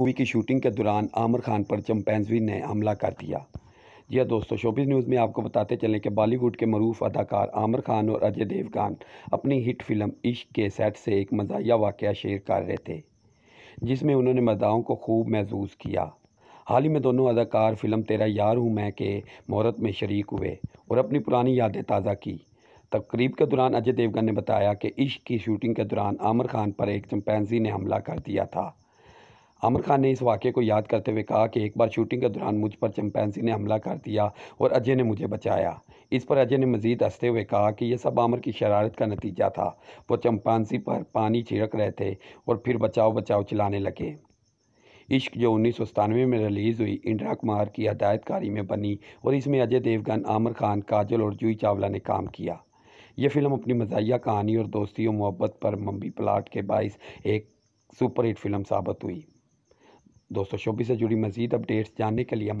movie की shooting के दौरान आमिर खान पर चंपैंजवी ने हमला कर दिया यह हाँ दोस्तों शोबिस न्यूज़ में आपको बताते चलें कि बॉलीवुड के मरूफ अदाकार आमिर खान और अजय देवगान अपनी हिट फिल्म इश्क के सेट से एक मजाया वाक़ शेयर कर रहे थे जिसमें उन्होंने मजाओं को खूब महसूस किया हाल ही में दोनों अदाकार फिल्म तेरा यार हूँ मैं के मोहरत में शरीक हुए और अपनी पुरानी यादें ताज़ा की तकरीब के दौरान अजय देवगन ने बताया कि इश्क की शूटिंग के दौरान आमिर खान पर एक चंपैंजी ने हमला कर दिया था आमिर खान ने इस वाक़े को याद करते हुए कहा कि एक बार शूटिंग के दौरान मुझ पर चंपैंसी ने हमला कर दिया और अजय ने मुझे बचाया इस पर अजय ने मजीद हंसते हुए कहा कि यह सब आमर की शरारत का नतीजा था वो चंपांसी पर पानी छिड़क रहे थे और फिर बचाओ बचाओ चलाने लगे इश्क जो उन्नीस में रिलीज़ हुई इंदिरा कुमार की हदायतकारी में बनी और इसमें अजय देवगन आमिर खान काजल और जूही चावला ने काम किया यह फिल्म अपनी मजाया कहानी और दोस्ती और मोहब्बत पर मम्बी प्लाट के बाईस एक सुपरहिट फिल्म साबित हुई दोस्तों शोबी से जुड़ी मजीद अपडेट्स जानने के लिए